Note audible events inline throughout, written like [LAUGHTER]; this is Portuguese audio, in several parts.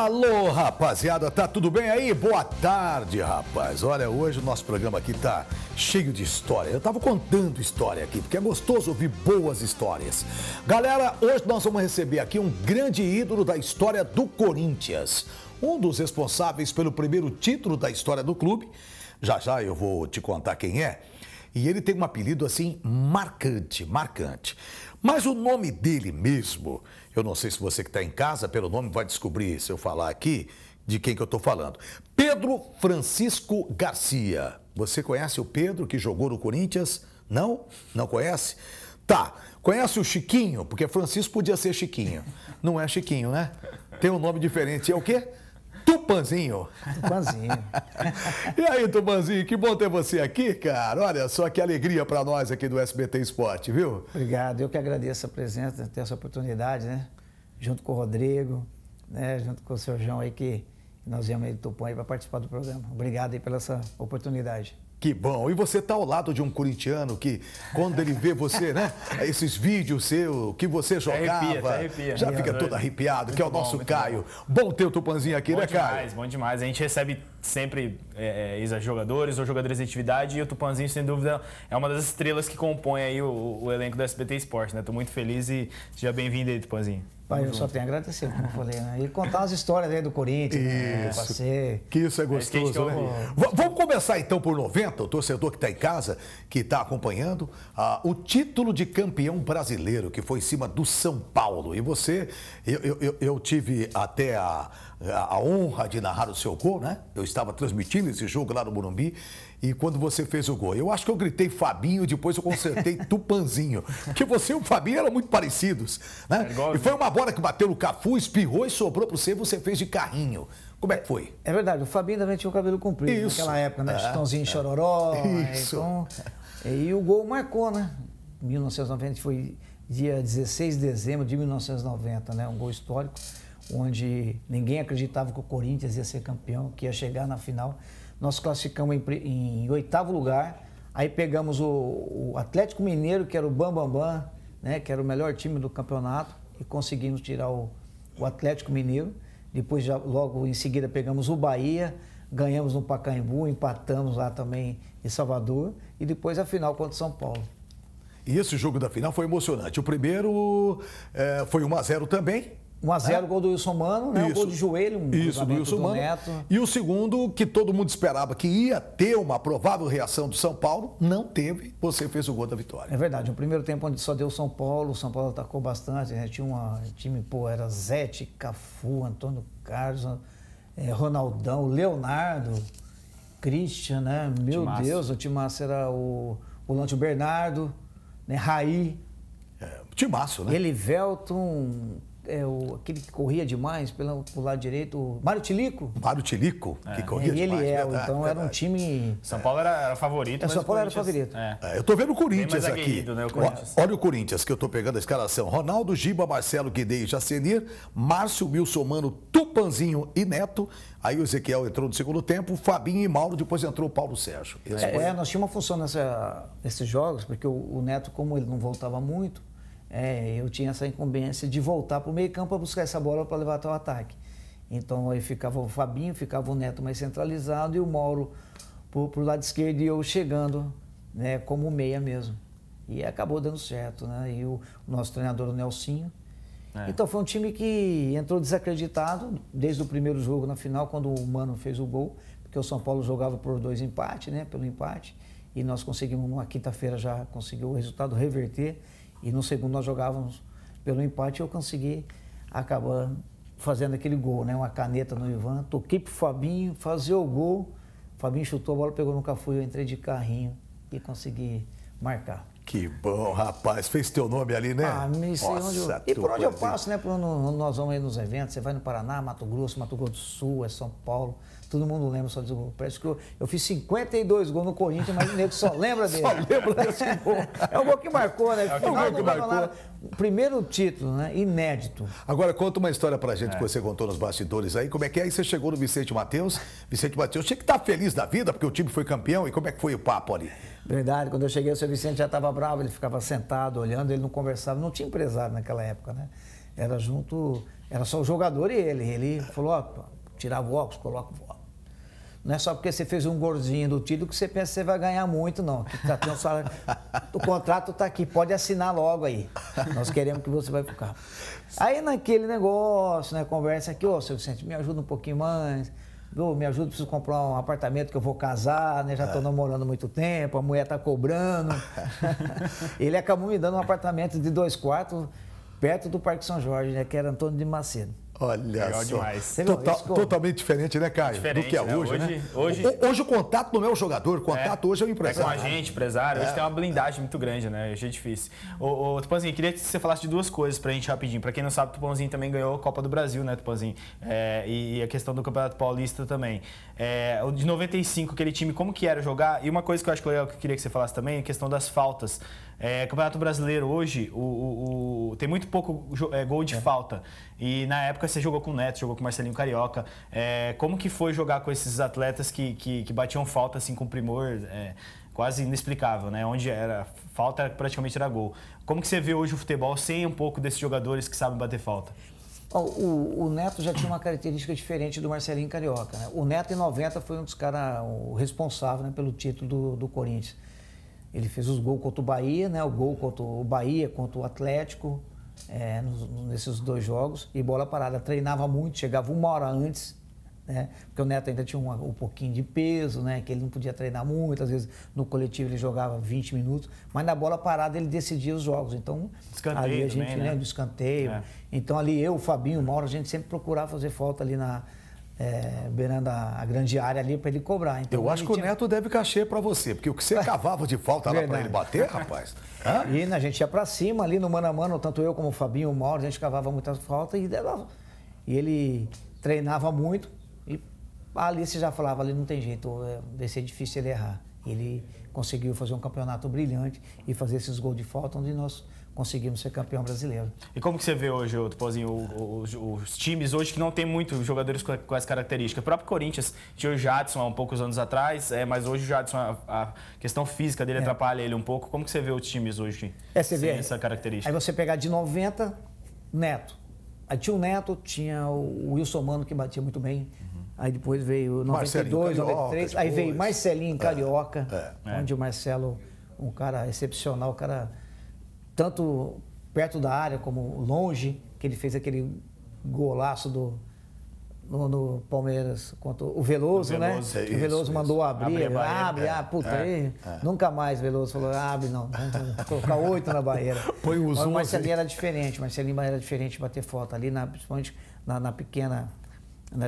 Alô, rapaziada, tá tudo bem aí? Boa tarde, rapaz. Olha, hoje o nosso programa aqui tá cheio de história. Eu tava contando história aqui, porque é gostoso ouvir boas histórias. Galera, hoje nós vamos receber aqui um grande ídolo da história do Corinthians, um dos responsáveis pelo primeiro título da história do clube. Já já eu vou te contar quem é. E ele tem um apelido assim marcante, marcante. Mas o nome dele mesmo, eu não sei se você que está em casa pelo nome vai descobrir se eu falar aqui de quem que eu estou falando. Pedro Francisco Garcia. Você conhece o Pedro que jogou no Corinthians? Não? Não conhece? Tá. Conhece o Chiquinho? Porque Francisco podia ser Chiquinho. Não é Chiquinho, né? Tem um nome diferente. É o quê? Tupanzinho. Tupanzinho. [LAUGHS] e aí, Tupanzinho, que bom ter você aqui, cara. Olha só que alegria para nós aqui do SBT Esporte, viu? Obrigado. Eu que agradeço a presença, ter essa oportunidade, né? Junto com o Rodrigo, né? Junto com o seu João aí que nós viemos aí do Tupã para participar do programa. Obrigado aí pela essa oportunidade. Que bom. E você está ao lado de um corintiano que, quando ele vê você, né? [LAUGHS] Esses vídeos seus, que você jogava. Arrepia, arrepia. Já fica todo arrepiado, muito que é o nosso bom, Caio. Bom. bom ter o Tupanzinho aqui, bom né, demais, Caio? Bom demais, bom demais. A gente recebe sempre é, é, ex-jogadores ou jogadores de atividade, e o Tupanzinho, sem dúvida, é uma das estrelas que compõe aí o, o elenco do SBT Esporte, né? Estou muito feliz e seja bem-vindo aí, Tupanzinho. Pai, eu só tenho a agradecer, como eu falei, né? E contar as histórias aí né, do Corinthians, né? isso, né? Que isso é, é gostoso, é, né? Vou... Vamos começar então por 90, o torcedor que está em casa, que está acompanhando, ah, o título de campeão brasileiro, que foi em cima do São Paulo. E você, eu, eu, eu tive até a a, honra de narrar o seu gol, né? Eu estava transmitindo esse jogo lá no Morumbi e quando você fez o gol, eu acho que eu gritei Fabinho, depois eu consertei [LAUGHS] Tupanzinho, porque você e o Fabinho eram muito parecidos, né? É e foi uma bola que bateu no Cafu, espirrou e sobrou para você, você fez de carrinho. Como é que foi? É, verdade, o Fabinho também tinha o cabelo comprido Isso. naquela época, né? É, Chitãozinho é. Chororó. Né? Isso. Então, e o gol marcou, né? 1990 foi dia 16 de dezembro de 1990, né? Um gol histórico onde ninguém acreditava que o Corinthians ia ser campeão, que ia chegar na final. Nós classificamos em, em oitavo lugar, aí pegamos o, o, Atlético Mineiro, que era o Bam Bam Bam, né, que era o melhor time do campeonato, e conseguimos tirar o, o Atlético Mineiro. Depois, já, logo em seguida, pegamos o Bahia, ganhamos no Pacaembu, empatamos lá também em Salvador e depois a final contra o São Paulo. E esse jogo da final foi emocionante. O primeiro é, foi 1 a 0 também, 1x0, é. gol do Wilson Mano, né? Isso. O gol de joelho, um Isso, do Wilson do Mano. Neto. E o segundo, que todo mundo esperava que ia ter uma provável reação do São Paulo, não teve. Você fez o gol da vitória. É verdade. O primeiro tempo onde só deu São Paulo, o São Paulo atacou bastante. Né? Tinha um time, pô, era Zete, Cafu, Antônio Carlos, é, Ronaldão, Leonardo, Christian, né? Meu Timaço. Deus, o Timácio era o volante Bernardo, né? Raí. É, timaço, né? Elivelton, é, o, aquele que corria demais pelo, pelo lado direito, o Mário Tilico. Mário Tilico, é. que corria é, ele demais. Ele é, verdade, então verdade. era um time. São Paulo era, era favorito. É, São Paulo era favorito. É. É, eu tô vendo o Corinthians aqui. Né, o Corinthians. Olha o Corinthians que eu tô pegando a escalação: Ronaldo, Giba, Marcelo, Guidei, Jacenir, Márcio, Wilson Mano, Tupanzinho e Neto. Aí o Ezequiel entrou no segundo tempo, Fabinho e Mauro, depois entrou o Paulo Sérgio. É, é, nós tínhamos uma função nessa, nesses jogos, porque o, o Neto, como ele não voltava muito, é, eu tinha essa incumbência de voltar para o meio campo para buscar essa bola para levar até o ataque. Então aí ficava o Fabinho, ficava o Neto mais centralizado e o Mauro para o lado esquerdo e eu chegando né, como meia mesmo. E acabou dando certo, né? E o, o nosso treinador, o Nelsinho. É. Então foi um time que entrou desacreditado desde o primeiro jogo na final, quando o Mano fez o gol, porque o São Paulo jogava por dois empates, né? Pelo empate. E nós conseguimos, na quinta-feira, já conseguiu o resultado, reverter. E no segundo nós jogávamos pelo empate e eu consegui acabar fazendo aquele gol, né? Uma caneta no Ivan, toquei pro Fabinho, fazer o gol. O Fabinho chutou a bola, pegou no cafu, eu entrei de carrinho e consegui marcar. Que bom, rapaz. Fez teu nome ali, né? Ah, me sei Nossa, onde eu... E por onde eu passo, né? Por onde nós vamos aí nos eventos. Você vai no Paraná, Mato Grosso, Mato Grosso do Sul, é São Paulo. Todo mundo lembra só desse gol. Parece que eu, eu fiz 52 gols no Corinthians, mas o nego só lembra dele. [LAUGHS] só lembra desse [LAUGHS] gol. é o gol que marcou, né? É o gol que marcou. Primeiro título, né? Inédito. Agora, conta uma história pra gente é. que você contou nos bastidores aí. Como é que é? Aí você chegou no Vicente Matheus. Vicente Matheus tinha que estar tá feliz da vida, porque o time foi campeão. E como é que foi o papo ali? Verdade, quando eu cheguei, o seu Vicente já estava bravo, ele ficava sentado olhando, ele não conversava, não tinha empresário naquela época, né? Era junto, era só o jogador e ele. Ele falou: ó, tirava o óculos, coloca o óculos. Não é só porque você fez um gordinho do título que você pensa que você vai ganhar muito, não. tá tendo salário... [LAUGHS] o contrato está aqui, pode assinar logo aí. Nós queremos que você vai ficar. Aí naquele negócio, né, conversa aqui, ô, seu Vicente, me ajuda um pouquinho mais oh, me ajuda, preciso comprar um apartamento que eu vou casar, né? Já estou é. namorando muito tempo, a mulher está cobrando. [LAUGHS] [LAUGHS] ele acabou me dando um apartamento de dois quartos perto do Parque São Jorge, né? Que era Antônio de Macedo. Olha Legal só. demais. Total, totalmente diferente, né, Caio? Diferente, do que é né? hoje, hoje, né? Hoje, hoje... hoje o contato não é o jogador, o contato é, hoje é o empresário. É com a gente, empresário. É. Hoje tem uma blindagem muito grande, né? Hoje é difícil. O ô, Tupanzinho, queria que você falasse de duas coisas pra gente rapidinho. Pra quem não sabe, o Tupanzinho também ganhou a Copa do Brasil, né, Tupanzinho? É, e, a questão do Campeonato Paulista também. É, o de 95, aquele time, como que era jogar? E uma coisa que eu acho é legal que eu queria que você falasse também é a questão das faltas. É, Campeonato Brasileiro hoje, o, o, o tem muito pouco é, gol de é. falta. E na época você jogou com o Neto, jogou com o Marcelinho Carioca. É, como que foi jogar com esses atletas que, que, que batiam falta assim com primor? É, quase inexplicável, né? Onde era falta praticamente era gol. Como que você vê hoje o futebol sem um pouco desses jogadores que sabem bater falta? O, o, Neto já tinha uma característica diferente do Marcelinho Carioca. Né? O Neto, em 90, foi um dos caras responsáveis né, pelo título do, do Corinthians. Ele fez os gols contra o Bahia, né? O gol contra o Bahia, contra o Atlético, é, nos, nesses dois jogos. E bola parada. Treinava muito, chegava uma hora antes, né? Porque o Neto ainda tinha um, um pouquinho de peso, né? Que ele não podia treinar muito. Às vezes no coletivo ele jogava 20 minutos, mas na bola parada ele decidia os jogos. Então, escanteio ali a gente, também, né? né? Do escanteio. É. Então ali eu, o Fabinho, o Mauro, a gente sempre procurava fazer falta ali na é, beirando a, grande área ali para ele cobrar. Então, eu acho que tinha... o Neto deve cachê para você, porque o que você [LAUGHS] cavava de falta lá para ele bater, rapaz. [LAUGHS] Hã? E né, a gente ia para cima ali no mano a mano, tanto eu como o Fabinho, o Mauro, a gente cavava muita falta e, e ele treinava muito e ali você já falava, ali não tem jeito, é, vai ser difícil ele errar. Ele conseguiu fazer um campeonato brilhante e fazer esses gols de falta onde nós conseguimos ser campeão brasileiro. E como que você vê hoje, Tupozinho, assim, os, os, times hoje que não tem muito jogadores com, com características. O próprio Corinthians tinha o Jadson há um poucos anos atrás, é, mas hoje o Jadson, a, a questão física dele é. atrapalha ele um pouco. Como que você vê os times hoje é, você vê, essa característica? Aí você pegar de 90, Neto. Aí tinha o Neto, tinha o Wilson Mano, que batia muito bem. Uhum. Aí depois veio 92, Carioca, 93. Depois. Aí veio Marcelinho é, Carioca, é. onde o Marcelo, um cara excepcional, um cara tanto perto da área como longe, que ele fez aquele golaço do, no, no, Palmeiras contra o Veloso, o né? Veloso né? É isso, o Veloso mandou abrir, abre, abre ah, é. puta, é, aí, é. nunca mais Veloso falou, é. abre não, vamos colocar oito na barreira. [LAUGHS] Põe o zoom. Mas Marcelinho assim. era diferente, Marcelinho era diferente bater foto ali, na, principalmente na, na pequena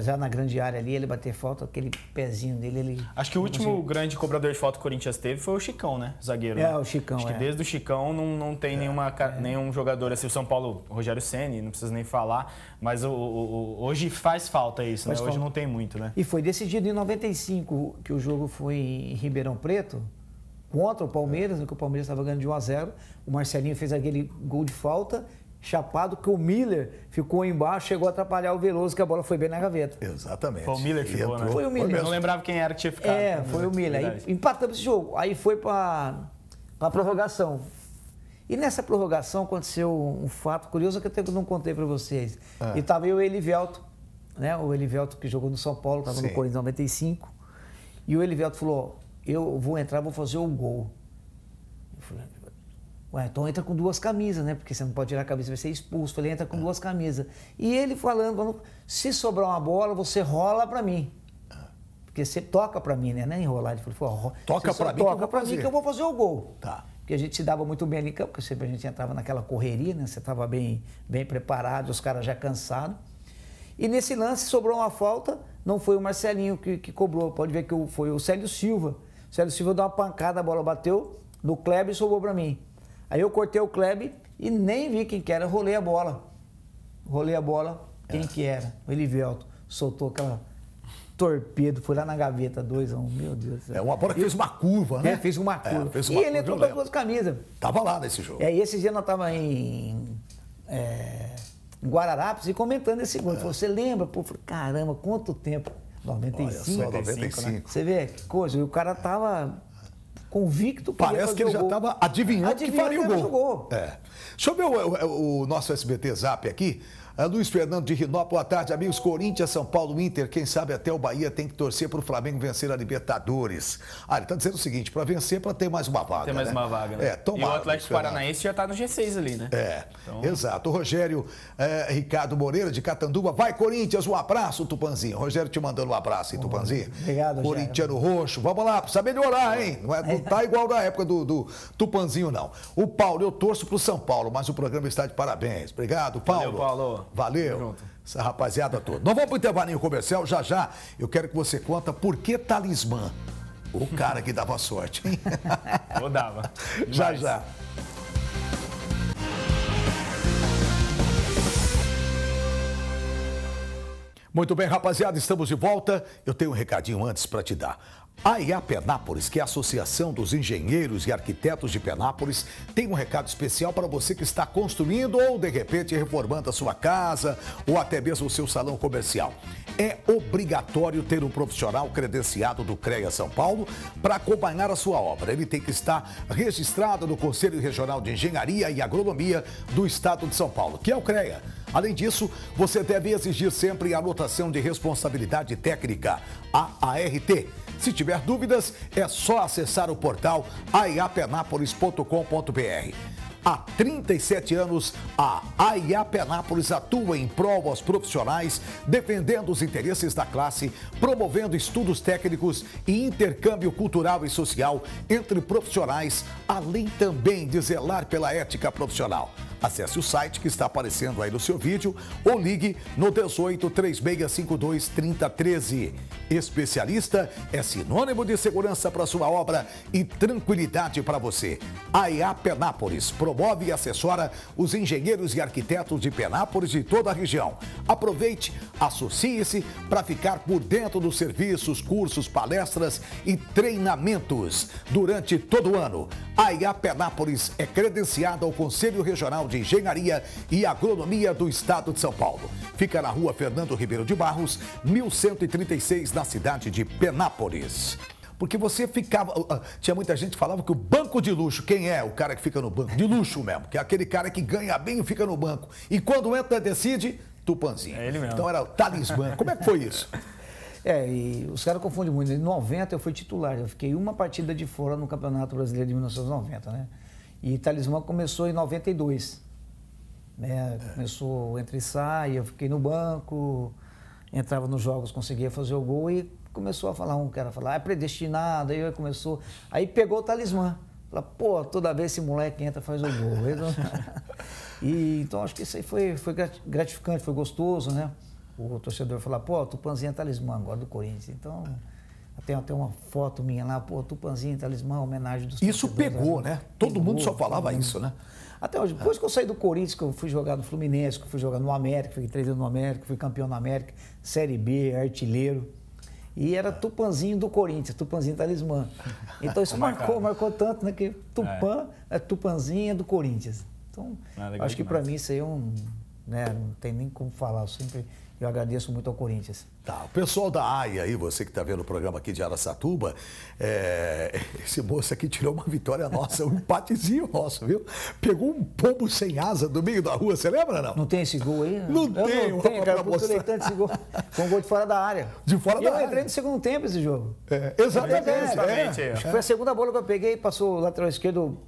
já na grande área ali, ele bater falta, aquele pezinho dele, ele... Acho que o último grande cobrador de falta que o Corinthians teve foi o Chicão, né? Zagueiro. É, né? o Chicão, Acho que é. desde o Chicão não, não tem é, nenhuma, é. nenhum jogador assim. O São Paulo, Rogério Ceni não precisa nem falar. Mas o, o, o hoje faz falta isso, faz né? Falta. Hoje não tem muito, né? E foi decidido em 95, que o jogo foi em Ribeirão Preto, contra o Palmeiras, é. que o Palmeiras estava ganhando de 1 a 0. O Marcelinho fez aquele gol de falta chapado, que o Miller ficou embaixo, chegou a atrapalhar o Veloso, que a bola foi bem na gaveta. Exatamente. Foi o Miller que ficou, né? Foi o Miller. Eu não lembrava quem era que tinha ficado. É, né? foi o é Miller. Aí, empatamos esse jogo. Aí foi para a prorrogação. E nessa prorrogação aconteceu um fato curioso que eu até não contei para vocês. Ah. E tava eu e o Elivelto, né? O Elivelto que jogou no São Paulo, estava no Corinthians 95. E o Elivelto falou: "Eu vou entrar, vou fazer o um gol". Eu falei: Ué, então entra com duas camisas, né? Porque você não pode tirar a camisa, vai ser expulso. Ele entra com é. duas camisas. E ele falando, falando se sobrar uma bola, você rola para mim. É. Porque você toca para mim, né? Não é enrolar. Ele falou, toca para mim, toca para mim que eu vou fazer o gol. Tá. Porque a gente se dava muito bem ali em campo, porque sempre a gente entrava naquela correria, né? Você estava bem, bem preparado, os caras já cansados. E nesse lance sobrou uma falta, não foi o Marcelinho que, que cobrou. Pode ver que foi o Célio Silva. O Célio Silva deu uma pancada, a bola bateu no Kleber e sobrou para mim. Aí eu cortei o Kleber e nem vi quem que era, rolei a bola. Rolei a bola, quem é. que era? O Elivelto. Soltou aquela torpedo, foi lá na gaveta 2 a 1, um, meu Deus. É uma bola que fez uma curva, né? É, fez uma é, curva. É, fez uma e ele entrou com as duas camisas. Tava lá nesse jogo. É, e esse dia nós tava em, é, em Guararapes e comentando esse gol. É. Falou, você lembra? Pô, falei, caramba, quanto tempo. 95, Olha só, 95. 95 né? Você vê que coisa, e o cara tava convicto que Parece que ele já estava adivinhando, adivinhando que faria o gol. Jogou. É. Deixa eu ver o, é, o, o nosso SBT Zap aqui. A ah, Luiz Fernando de Rinó, boa tarde, amigos. Corinthians, São Paulo, Inter, quem sabe até o Bahia tem que torcer para o Flamengo vencer a Libertadores. Ah, ele está dizendo o seguinte, para vencer, para ter mais uma vaga, Tem mais né? uma vaga, né? É, tomara, e o Atlético Paranaense já está no G6 ali, né? É, então... exato. O Rogério é, Ricardo Moreira, de Catanduba, vai Corinthians, um abraço, Tupanzinho. Rogério te mandando um abraço, hein, Tupanzinho? Obrigado, Corintiano Roxo, vamos lá, precisa melhorar, hein? Não, é, tá igual na época do, do Tupanzinho, não. O Paulo, eu torço para o São Paulo, mas o programa está de parabéns. Obrigado, Paulo. Valeu, Paulo valeu. Pronto. Essa rapaziada toda. não vamos para em intervalinho comercial já já. Eu quero que você conta por que talismã. O cara que dava sorte, hein? Eu [LAUGHS] dava. [LAUGHS] Demais. Já já. Muito bem, rapaziada, estamos de volta. Eu tenho um recadinho antes para te dar. A IA Penápolis, que é a Associação dos Engenheiros e Arquitetos de Penápolis, tem um recado especial para você que está construindo ou, de repente, reformando a sua casa ou até mesmo o seu salão comercial. É obrigatório ter um profissional credenciado do CREA São Paulo para acompanhar a sua obra. Ele tem que estar registrado no Conselho Regional de Engenharia e Agronomia do Estado de São Paulo, que é o CREA. Além disso, você deve exigir sempre a anotação de responsabilidade técnica, a ART se tiver dúvidas, é só acessar o portal aiapenapolis.com.br. Há 37 anos, a Aiapenápolis atua em prol aos profissionais, defendendo os interesses da classe, promovendo estudos técnicos e intercâmbio cultural e social entre profissionais, além também de zelar pela ética profissional. Acesse o site que está aparecendo aí no seu vídeo ou ligue no 18 3652 3013. Especialista é sinônimo de segurança para sua obra e tranquilidade para você. A EA Penápolis promove e assessora os engenheiros e arquitetos de Penápolis de toda a região. Aproveite, associe-se para ficar por dentro dos serviços, cursos, palestras e treinamentos durante todo o ano. A IAPENÁPOLIS Penápolis é credenciada ao Conselho Regional de Engenharia e Agronomia do Estado de São Paulo. Fica na rua Fernando Ribeiro de Barros, 1136, na cidade de Penápolis. Porque você ficava. Ah, tinha muita gente que falava que o banco de luxo, quem é o cara que fica no banco? De luxo mesmo, que é aquele cara que ganha bem e fica no banco. E quando entra, decide, Tupanzinho. É ele mesmo. Então era o talismã. Como é que foi isso? É, e os caras confundem muito. Né? Em 90 eu fui titular, eu fiquei uma partida de fora no Campeonato Brasileiro de 1990, né? E Talismã começou em 92. Né? Começou entre e sai, eu fiquei no banco, entrava nos jogos, conseguia fazer o gol e começou a falar um cara falar, ah, é predestinado, aí começou, aí pegou o Talismã. Fala, pô, toda vez esse moleque entra faz o gol. [LAUGHS] e, então acho que isso aí foi, foi gratificante, foi gostoso, né? o torcedor falar, pô, o Tupanzinho é talismã agora do Corinthians. Então, tem até uma foto minha lá, pô, Tupanzinho, é talismã, homenagem dos Isso pegou, né? Todo pegou, mundo só falava isso, né? Até hoje, depois é. que eu saí do Corinthians, que eu fui jogar no Fluminense, que eu fui jogar no América, fiquei três anos no América, fui campeão na América, Série B, artilheiro. E era é. Tupanzinho do Corinthians, Tupanzinho talismã. Então isso [LAUGHS] marcou, marcou tanto, né? Que tupã é. é tupanzinha do Corinthians. Então, ah, acho que para mim isso aí é um. Né, não tem nem como falar, eu sempre eu agradeço muito ao Corinthians. Tá, o pessoal da AIA aí, você que está vendo o programa aqui de Aracatuba, é... [LAUGHS] esse moço aqui tirou uma vitória nossa, um empatezinho nosso, viu? Pegou um pombo sem asa do meio da rua, você lembra não? Não tem esse gol aí? Não, não tem, não tem, cara, eu tanto esse gol. Foi um gol de fora da área. De fora e da eu área. eu entrei no segundo tempo esse jogo. É, exatamente. É, exatamente é. é. Foi a segunda bola que eu peguei, passou o lateral esquerdo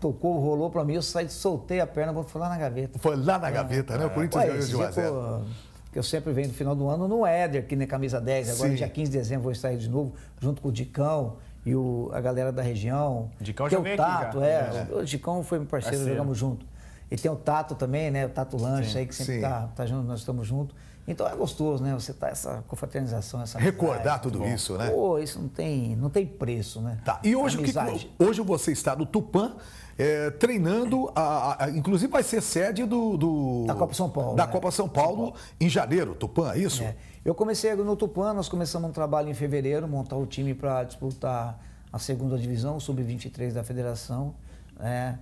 tocou, rolou para mim, eu saí, soltei a perna, vou foi lá na gaveta. Foi lá na é, gaveta, é, né? O Corinthians Ué, ganhou de 1 a 0 que eu sempre venho no final do ano no Éder, aqui na Camisa 10. Agora, Sim. dia 15 de dezembro, vou estar aí de novo, junto com o Dicão e o, a galera da região. Dicão que já eu é veio tato, aqui, já. é. é. O Dicão foi meu parceiro, Parceiro. jogamos junto. E tem o Tato também, né? O Tato Lanche Sim. aí, que sempre tá, tá, junto, nós estamos juntos. Então é gostoso, né? Você tá essa confraternização, essa Recordar amizade, tudo bom. isso, né? Pô, isso não tem, não tem preço, né? Tá. E hoje, o que, hoje você está no Tupã, é, treinando, a, a, inclusive vai ser sede do, do, Da Copa São Paulo. Da né? Copa São Paulo, São Paulo, em janeiro, Tupã, é isso? É. Eu comecei no Tupã, nós começamos um trabalho em fevereiro, montar o time para disputar a segunda divisão, o sub-23 da federação, né?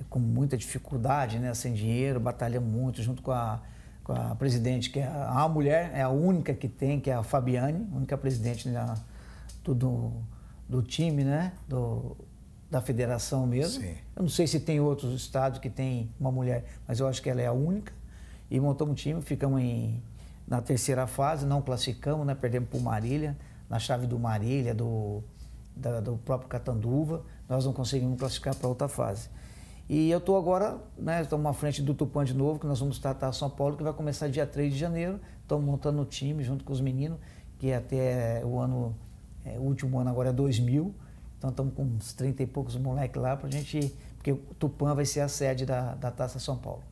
É, com muita dificuldade, né, sem dinheiro, batalhando muito junto com a, com a presidente, que é a, mulher, é a única que tem, que é a Fabiane, a única presidente né, do, do time, né, do, da federação mesmo. Sim. Eu não sei se tem outros estados que tem uma mulher, mas eu acho que ela é a única. E montamos um time, ficamos em, na terceira fase, não classificamos, né, perdemos para o Marília, na chave do Marília, do, da, do próprio Catanduva, nós não conseguimos classificar para outra fase. E eu estou agora, né, estamos à frente do Tupã de novo, que nós vamos tratar São Paulo, que vai começar dia 3 de janeiro. Estamos montando o time junto com os meninos, que até o ano, é, o último ano agora é 2000. Então estamos com uns 30 e poucos moleques lá para a gente, porque o Tupã vai ser a sede da, da Taça São Paulo.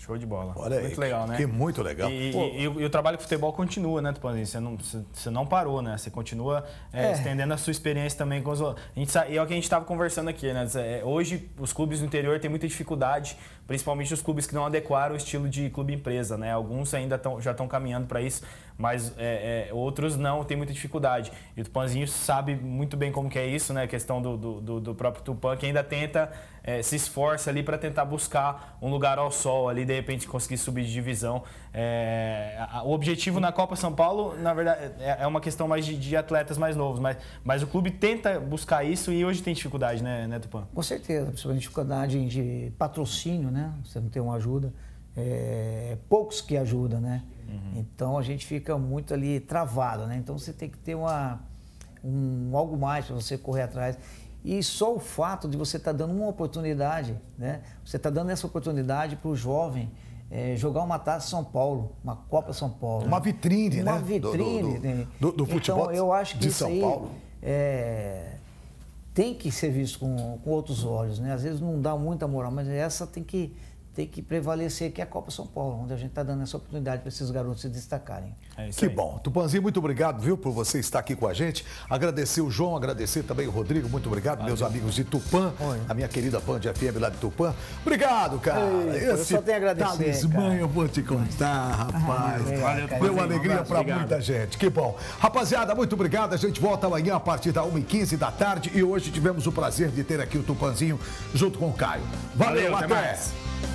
Show de bola. Olha muito aí, legal, que, né? Que muito legal. E, e, e, e, o trabalho com futebol continua, né, Tupanzinho? Você não, você não parou, né? Você continua é, é. estendendo a sua experiência também com os outros. E é o que a gente estava conversando aqui, né? É, hoje, os clubes do interior têm muita dificuldade, principalmente os clubes que não adequaram o estilo de clube-empresa, né? Alguns ainda tão, já estão caminhando para isso, mas é, é, outros não, tem muita dificuldade. E o Tupanzinho sabe muito bem como que é isso, né? A questão do, do, do próprio Tupan, que ainda tenta, é, se esforça ali para tentar buscar um lugar ao sol ali, de repente conseguir subir de divisão. É, o objetivo na Copa São Paulo, na verdade, é, é uma questão mais de, de, atletas mais novos, mas, mas o clube tenta buscar isso e hoje tem dificuldade, né, né Tupan? Com certeza, principalmente dificuldade de patrocínio, né? Você não tem uma ajuda é, poucos que ajudam, né? Uhum. Então a gente fica muito ali travado, né? Então você tem que ter uma, um, algo mais para você correr atrás. E só o fato de você estar tá dando uma oportunidade, né? Você está dando essa oportunidade para o jovem é, jogar uma taça São Paulo, uma Copa São Paulo. Uma vitrine, uma né? Uma vitrine. Do, do, né? do, do então, futebol então, eu acho que de São aí, Paulo. É, tem que ser visto com, com outros olhos, né? Às vezes não dá muita moral, mas essa tem que tem que prevalecer que é a Copa São Paulo, onde a gente está dando essa oportunidade para esses garotos se destacarem. É que aí. bom. Tupanzinho, muito obrigado, viu, por você estar aqui com a gente. Agradecer o João, agradecer também o Rodrigo, muito obrigado, Valeu. meus amigos de Tupã, Oi. a minha querida de FM lá de Tupã. Obrigado, cara. Ei, eu só tenho a agradecer. Talismã, cara. eu vou te contar, rapaz. Valeu, Valeu cara, Deu alegria para muita gente. Que bom. Rapaziada, muito obrigado. A gente volta amanhã a partir da 1h15 da tarde e hoje tivemos o prazer de ter aqui o Tupanzinho junto com o Caio. Valeu, Valeu até. até mais.